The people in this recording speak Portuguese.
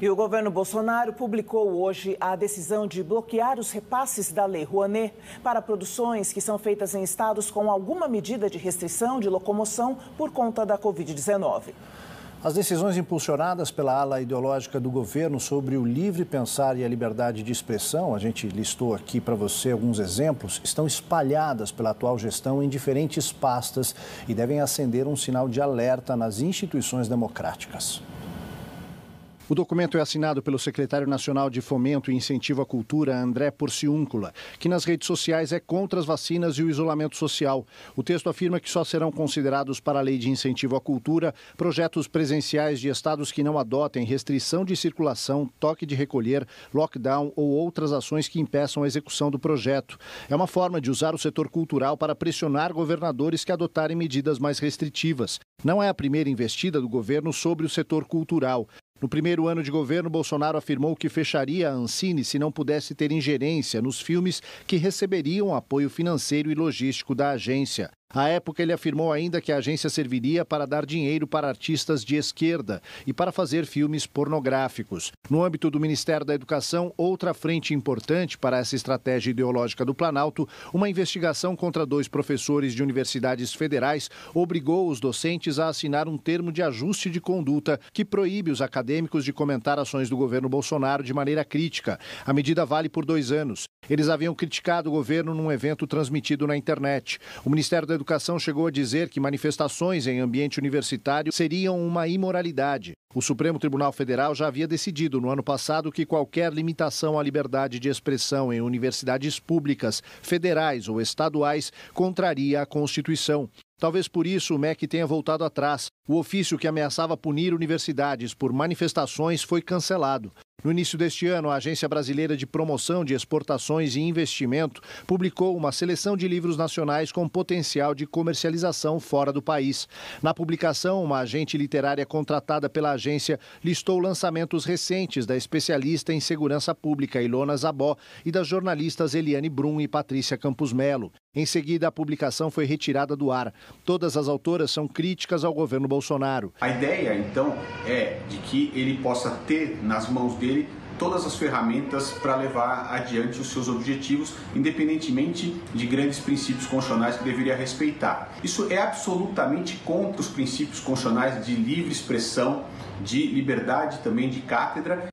E o governo Bolsonaro publicou hoje a decisão de bloquear os repasses da Lei Rouanet para produções que são feitas em estados com alguma medida de restrição de locomoção por conta da Covid-19. As decisões impulsionadas pela ala ideológica do governo sobre o livre pensar e a liberdade de expressão, a gente listou aqui para você alguns exemplos, estão espalhadas pela atual gestão em diferentes pastas e devem acender um sinal de alerta nas instituições democráticas. O documento é assinado pelo secretário nacional de Fomento e Incentivo à Cultura, André Porciúncula, que nas redes sociais é contra as vacinas e o isolamento social. O texto afirma que só serão considerados para a lei de incentivo à cultura projetos presenciais de estados que não adotem restrição de circulação, toque de recolher, lockdown ou outras ações que impeçam a execução do projeto. É uma forma de usar o setor cultural para pressionar governadores que adotarem medidas mais restritivas. Não é a primeira investida do governo sobre o setor cultural. No primeiro ano de governo, Bolsonaro afirmou que fecharia a Ancine se não pudesse ter ingerência nos filmes que receberiam apoio financeiro e logístico da agência. À época, ele afirmou ainda que a agência serviria para dar dinheiro para artistas de esquerda e para fazer filmes pornográficos. No âmbito do Ministério da Educação, outra frente importante para essa estratégia ideológica do Planalto, uma investigação contra dois professores de universidades federais obrigou os docentes a assinar um termo de ajuste de conduta que proíbe os acadêmicos de comentar ações do governo Bolsonaro de maneira crítica. A medida vale por dois anos. Eles haviam criticado o governo num evento transmitido na internet. O Ministério da Educação chegou a dizer que manifestações em ambiente universitário seriam uma imoralidade. O Supremo Tribunal Federal já havia decidido no ano passado que qualquer limitação à liberdade de expressão em universidades públicas, federais ou estaduais contraria a Constituição. Talvez por isso o MEC tenha voltado atrás. O ofício que ameaçava punir universidades por manifestações foi cancelado. No início deste ano, a Agência Brasileira de Promoção de Exportações e Investimento publicou uma seleção de livros nacionais com potencial de comercialização fora do país. Na publicação, uma agente literária contratada pela agência listou lançamentos recentes da especialista em segurança pública Ilona Zabó e das jornalistas Eliane Brum e Patrícia Campos Melo. Em seguida, a publicação foi retirada do ar. Todas as autoras são críticas ao governo Bolsonaro. A ideia, então, é de que ele possa ter nas mãos dele todas as ferramentas para levar adiante os seus objetivos, independentemente de grandes princípios constitucionais que deveria respeitar. Isso é absolutamente contra os princípios constitucionais de livre expressão, de liberdade também de cátedra.